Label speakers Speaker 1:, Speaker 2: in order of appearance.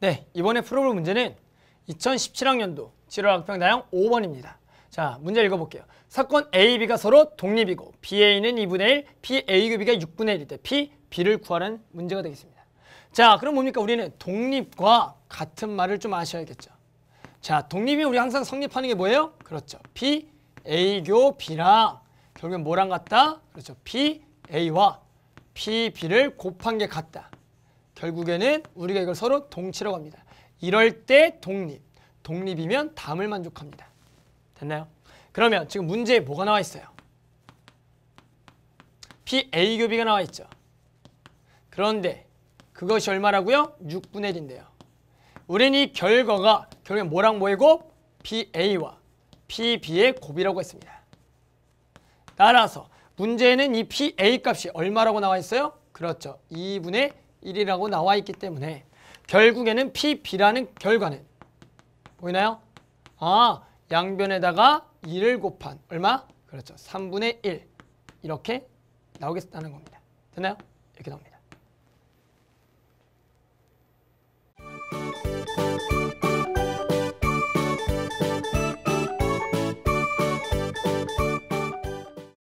Speaker 1: 네, 이번에 풀어볼 문제는 2017학년도 7월 학평다형 5번입니다. 자, 문제 읽어볼게요. 사건 A, B가 서로 독립이고 BA는 2분의 1, BA가 B가 6분의 1일 때 P, B를 구하는 문제가 되겠습니다. 자, 그럼 뭡니까? 우리는 독립과 같은 말을 좀 아셔야겠죠. 자, 독립이 우리 항상 성립하는 게 뭐예요? 그렇죠. P, A교 B랑 결국엔 뭐랑 같다? 그렇죠. P, A와 P, B를 곱한 게 같다. 결국에는 우리가 이걸 서로 동치라고 합니다. 이럴 때 독립, 독립이면 담을 만족합니다. 됐나요? 그러면 지금 문제에 뭐가 나와 있어요? PA 교비가 나와 있죠. 그런데 그것이 얼마라고요? 6분의 1인데요. 우리이 결과가 결국엔 뭐랑 뭐이고? PA와 PB의 곱이라고 했습니다. 따라서 문제에는 이 PA 값이 얼마라고 나와 있어요? 그렇죠. 2분의 1이라고 나와 있기 때문에 결국에는 PB라는 결과는 보이나요? 아, 양변에다가 2를 곱한 얼마? 그렇죠. 3분의 1 이렇게 나오겠다는 겁니다. 됐나요 이렇게 나옵니다.